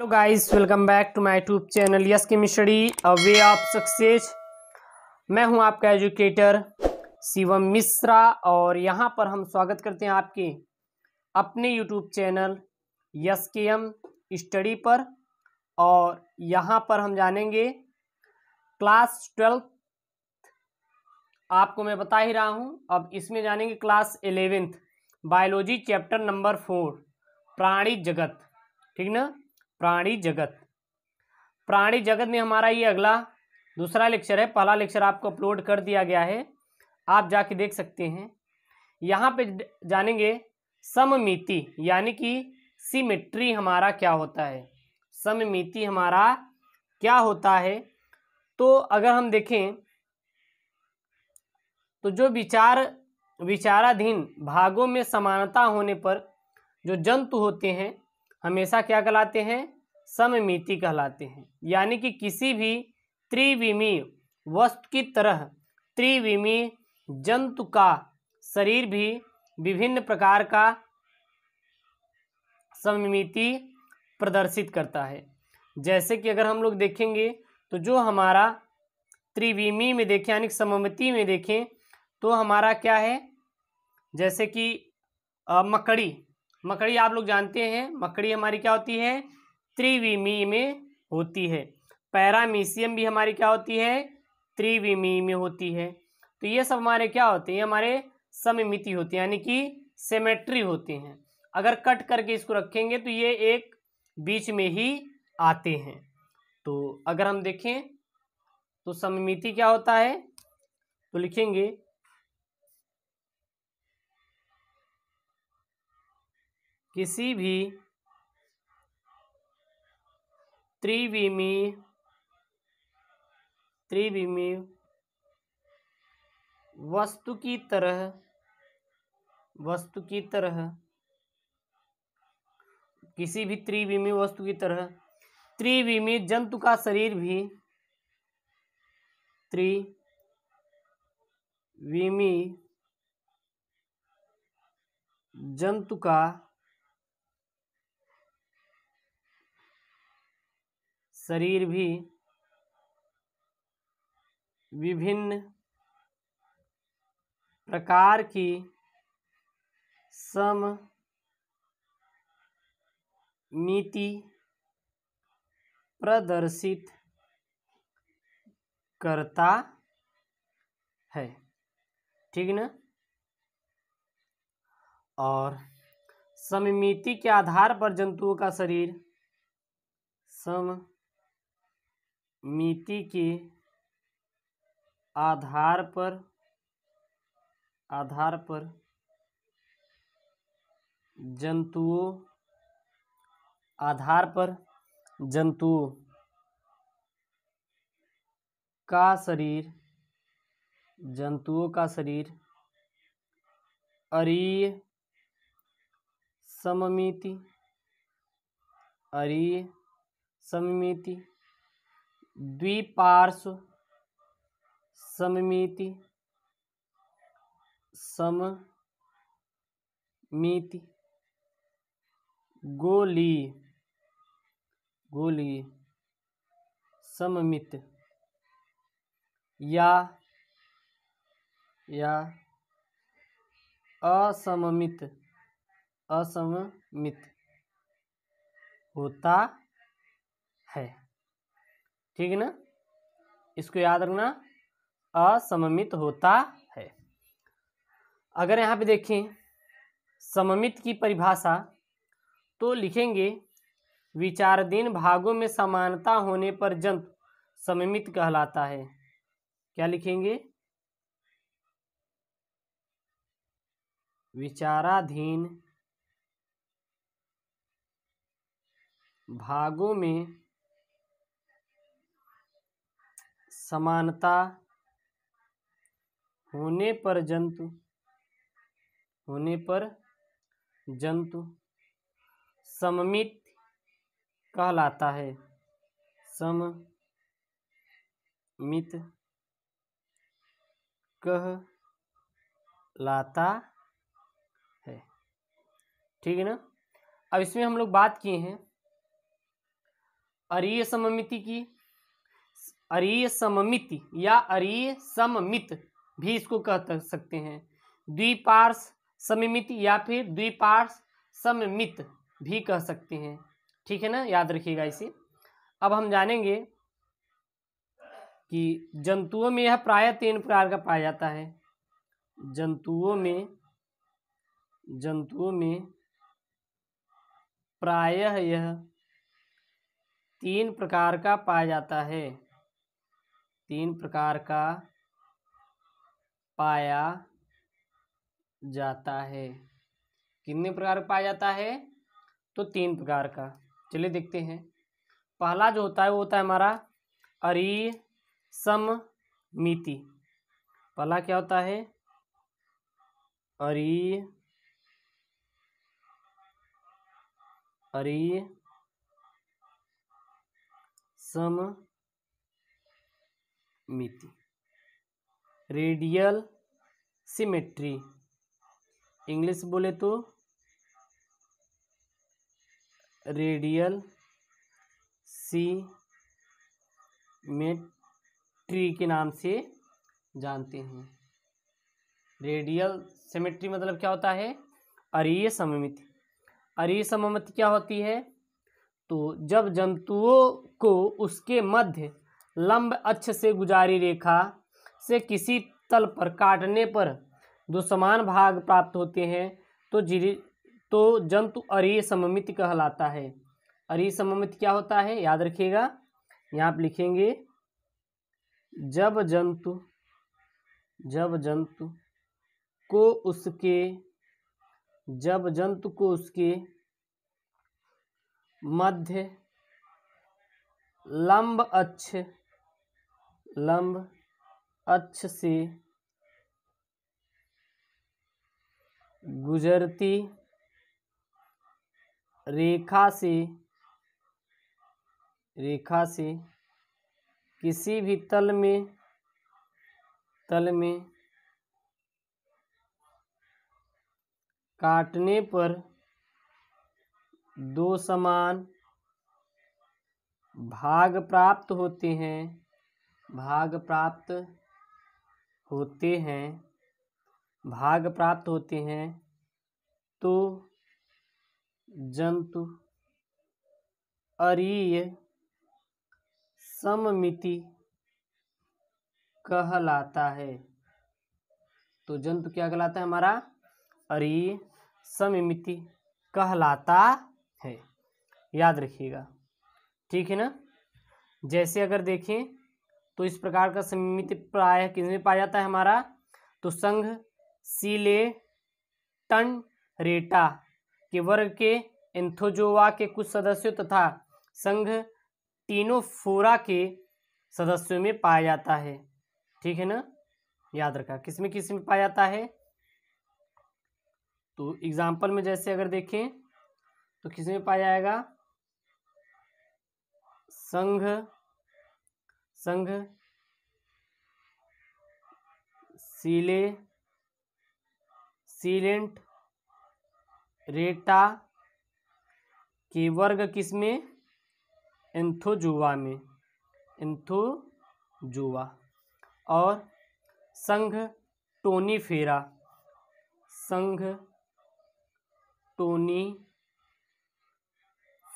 hello guys welcome back to my YouTube channel S K Mishri a way of success मैं हूं आपका educator Shivam Mishra और यहां पर हम स्वागत करते हैं आपके अपने YouTube channel S K M study पर और यहां पर हम जानेंगे क्लास ट्वेल्थ आपको मैं बता ही रहा हूं अब इसमें जानेंगे class eleventh biology chapter number four प्राणी जगत ठीक ना प्राणी जगत प्राणी जगत में हमारा ये अगला दूसरा लेक्चर है पहला लेक्चर आपको अपलोड कर दिया गया है आप जाके देख सकते हैं यहाँ पे जानेंगे सममिति यानी कि सिमेट्री हमारा क्या होता है सममिति हमारा क्या होता है तो अगर हम देखें तो जो विचार विचाराधीन भागों में समानता होने पर जो जंतु होते हैं हमेशा क्या कहलाते हैं सममिति कहलाते हैं यानी कि किसी भी त्रिविमी वस्तु की तरह त्रिविमी जंतु का शरीर भी विभिन्न प्रकार का सममिति प्रदर्शित करता है जैसे कि अगर हम लोग देखेंगे तो जो हमारा त्रिविमी में देखें यानी सममिति में देखें तो हमारा क्या है जैसे कि मकड़ी मकड़ी आप लोग जानते हैं मकड़ी हमारी क्या होती है त्रिविमी में होती है पैरामीशियम भी हमारी क्या होती है त्रिविमी में होती है तो ये सब हमारे क्या होते हैं हमारे सममिति होते हैं यानी कि सेमेट्री होते हैं अगर कट करके इसको रखेंगे तो ये एक बीच में ही आते हैं तो अगर हम देखें तो सममिति क्या होता है तो लिखेंगे किसी भी त्रिविमी त्रिविमी वस्तु की तरह वस्तु की तरह किसी भी त्रिविमी वस्तु की तरह त्रिविमी जंतु का शरीर भी त्रिविमी जंतु का शरीर भी विभिन्न प्रकार की सम मिति प्रदर्शित करता है ठीक ना और सममिति के आधार पर जंतुओं का शरीर सम मिति के आधार पर आधार पर जंतुओं आधार पर जंतुओं का शरीर जंतुओं का शरीर अरीय सममिति अरीय सममिति द्विपार्श्व सममिति सममिति गोली गोली सममित या या असममित असममित होता है ठीक है ना इसको याद रखना असममित होता है अगर यहाँ पे देखें सममित की परिभाषा तो लिखेंगे विचारधीन भागों में समानता होने पर जंतु सममित कहलाता है क्या लिखेंगे विचाराधीन भागों में समानता होने पर जंतु होने पर जंतु सममित कहलाता है सममित कहलाता है ठीक है ना अब इसमें हम लोग बात किए हैं अरीय सममिति की अरीय सममिति या अरीय सममित भी इसको कह सकते हैं द्विपार्श सममित या फिर द्विपार्श सममित भी कह सकते हैं ठीक है ना याद रखिएगा इसे अब हम जानेंगे कि जंतुओं में यह प्राय तीन प्रकार का पाया जाता है जंतुओं में जंतुओं में प्रायः यह तीन प्रकार का पाया जाता है तीन प्रकार का पाया जाता है कितने प्रकार पाया जाता है तो तीन प्रकार का चलिए देखते हैं पहला जो होता है वो होता है हमारा अरी सममिति पहला क्या होता है अरी अरी सम मिति रेडियल सिमेट्री इंग्लिश बोले तो रेडियल सी मेट्री के नाम से जानते हैं रेडियल सिमेट्री मतलब क्या होता है अरीय सममिति अरीय सममिति क्या होती है तो जब जंतुओं को उसके मध्य लंब अक्ष से गुजारी रेखा से किसी तल पर काटने पर दो समान भाग प्राप्त होते हैं तो जी तो जंतु अरी सममित कहलाता है अरी सममित क्या होता है याद रखिएगा यहाँ आप लिखेंगे जब जंतु जब जंतु को उसके जब जंतु को उसके मध्य लंब अक्ष लंब अक्ष से गुजरती रेखा से रेखा से किसी भी तल में तल में काटने पर दो समान भाग प्राप्त होते हैं भाग प्राप्त होते हैं भाग प्राप्त होते हैं तो जंतु अरीय सममिति कहलाता है तो जंतु क्या कहलाता है हमारा अरीय सममिति कहलाता है याद रखिएगा ठीक है ना जैसे अगर देखें तो इस प्रकार का समिति प्राय किसमें पाया जाता है हमारा तो संघ सीले टन रेटा के वर्ग के एंथोजोवा के कुछ सदस्यों तथा संघ टीनोफोरा के सदस्यों में पाया जाता है ठीक है ना याद रखा किसमें किसमें पाया जाता है तो एग्जाम्पल में जैसे अगर देखें तो किसमें पाया जाएगा संघ संघ सीले सीलेंट रेटा के वर्ग किस में एंथोजुआ में एंथोजुआ और संघ टोनीफेरा संघ टोनी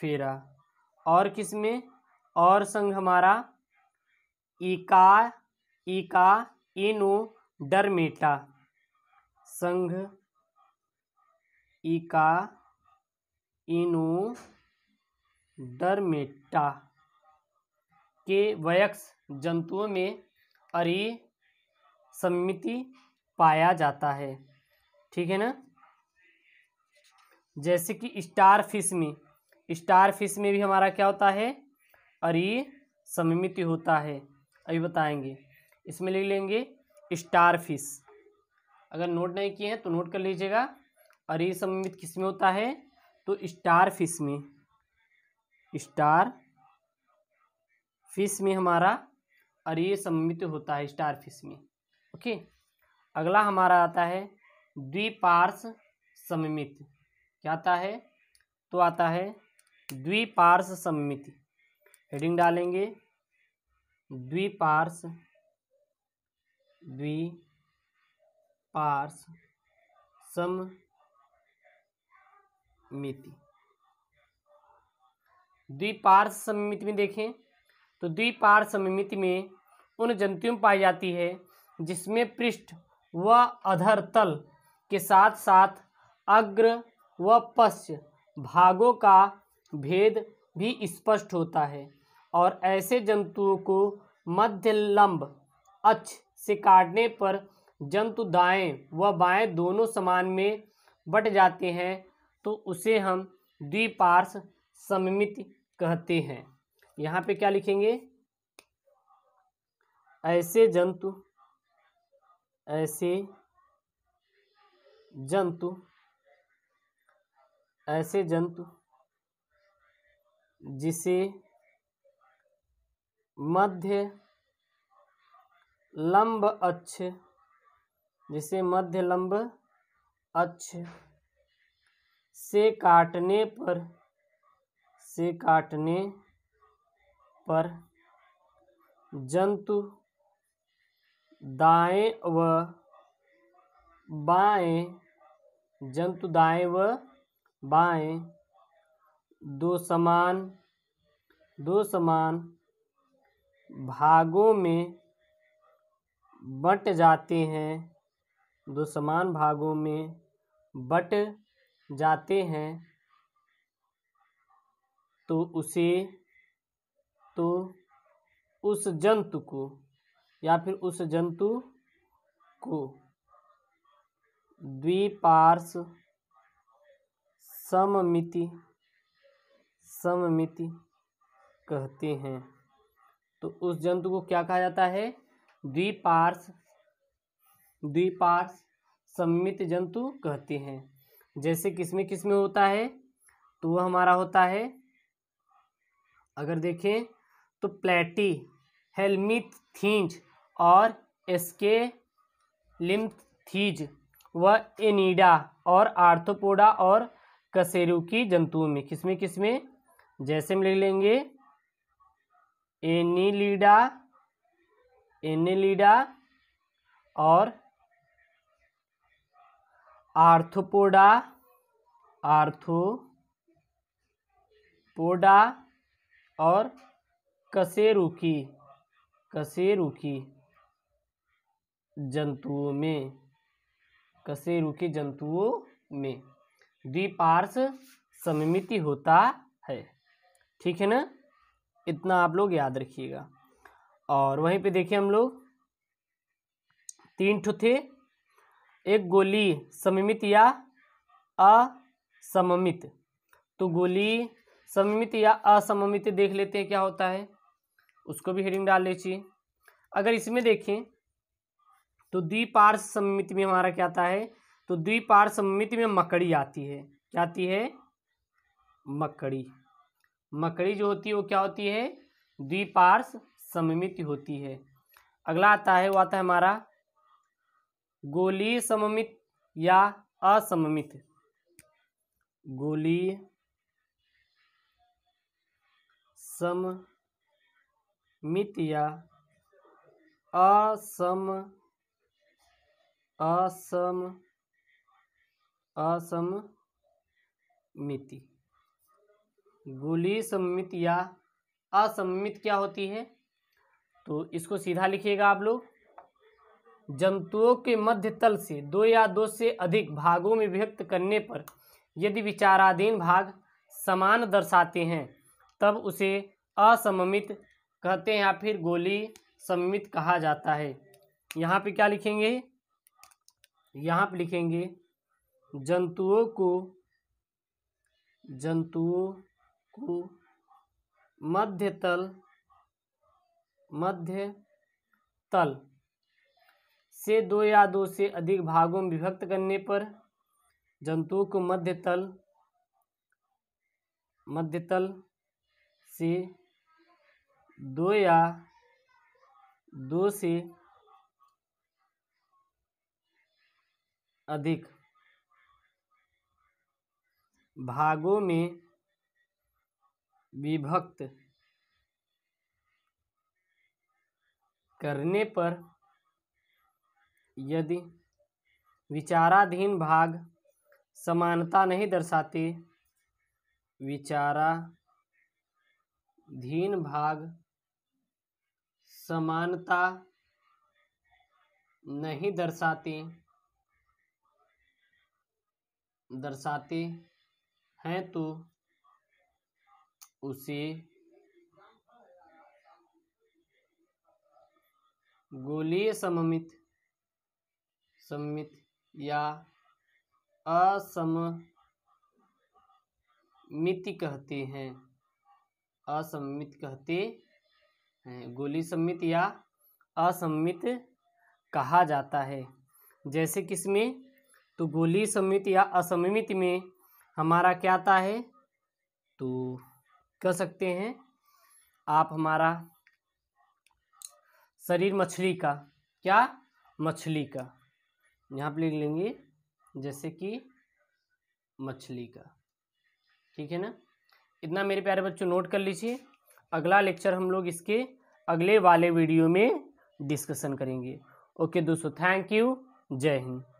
फेरा और किस में और संघ हमारा इका इका इनो डरमेटा संघ इका इनु डरमेटा के वयस्क जंतुओं में अरि सम्मिति पाया जाता है ठीक है ना जैसे कि स्टार फिश में स्टार फिश में भी हमारा क्या होता है अरि सम्मिति होता है अभी बताएंगे इसमें लिख लेंगे स्टार फिश अगर नोट नहीं किए हैं तो नोट कर लीजिएगा और ये सम्मिलित किस में होता है तो स्टार फिश में स्टार फिश में हमारा और ये सम्मिलित होता है स्टार फिश में ओके अगला हमारा आता है द्विपार्श सममित क्या आता है तो आता है द्विपार्श सममित हेडिंग डालेंगे द्विपार्श द्विपार्श्व सममिति द्विपार्श्व सममिति में देखें तो द्विपार्श्व सममिति में उन जंतुओं पाई जाती है जिसमें पृष्ठ व अधर तल के साथ साथ अग्र व पश्च भागों का भेद भी स्पष्ट होता है और ऐसे जंतुओं को मध्यलंब अक्ष से काटने पर जंतु दाएं व बाएं दोनों समान में बट जाते हैं तो उसे हम द्विपार्श सममित कहते हैं यहाँ पे क्या लिखेंगे ऐसे जंतु ऐसे जंतु ऐसे जंतु जिसे मध्य लंब अक्ष जिसे मध्य लंब अक्ष से काटने पर से काटने पर जंतु दाएं व बाएं जंतु दाएं व बाएं दो समान दो समान भागों में बट जाते हैं दो समान भागों में बट जाते हैं तो उसे तो उस जंतु को या फिर उस जंतु को द्विपार्श सममिति सममिति कहते हैं तो उस जंतु को क्या कहा जाता है द्विपार्श द्विपार्श सम्मित जंतु कहते हैं जैसे किसमें किसमें होता है तो वह हमारा होता है अगर देखें तो प्लेटी हेलमिथ थींज और एसके लिम्थीज व एनिडा और आर्थोपोडा और कसेरू की जंतुओं में किसमें किसमें जैसे हम ले लेंगे एनिलीडा एनेलिडा और आर्थोपोडा आर्थोपोडा और कसेरुकी कसेरुकी जंतुओं में कसेरुकी जंतुओं में द्विपार्श सममिति होता है ठीक है ना इतना आप लोग याद रखिएगा और वहीं पे देखिए हम लोग तीन ठो थे एक गोली सममित या असममित तो गोली सममित या असममित देख लेते हैं क्या होता है उसको भी हेडिंग डाल लीजिए अगर इसमें देखें तो द्विपार्श सममित में हमारा क्या आता है तो द्विपार्श सममित में मकड़ी आती है क्या आती है मकड़ी मकड़ी जो होती है वो क्या होती है द्विपार्श सममिति होती है अगला आता है वो आता है हमारा गोली सममित या असममित गोली सममित या असम असम मिति गोली सममित या असममित क्या होती है तो इसको सीधा लिखिएगा आप लोग जंतुओं के मध्य तल से दो या दो से अधिक भागों में व्यक्त करने पर यदि विचाराधीन भाग समान दर्शाते हैं तब उसे असममित कहते हैं या फिर गोली सममित कहा जाता है यहाँ पे क्या लिखेंगे यहाँ पे लिखेंगे जंतुओं को जंतुओं को मध्य तल मध्य तल से दो या दो से अधिक भागों में विभक्त करने पर जंतु को मध्य तल मध्य तल से दो या दो से अधिक भागों में विभक्त करने पर यदि विचाराधीन भाग समानता नहीं दर्शाते विचाराधीन भाग समानता नहीं दर्शाते दर्शाते हैं तो उसे गोलीय सममित सममित या असममित कहते हैं असममित कहते हैं गोली सम्मित या असमित कहा जाता है जैसे किसमें तो गोली सम्मित या असममित में हमारा क्या आता है तो कह सकते हैं आप हमारा शरीर मछली का क्या मछली का यहाँ पर लिख लेंगे जैसे कि मछली का ठीक है ना इतना मेरे प्यारे बच्चों नोट कर लीजिए अगला लेक्चर हम लोग इसके अगले वाले वीडियो में डिस्कशन करेंगे ओके दोस्तों थैंक यू जय हिंद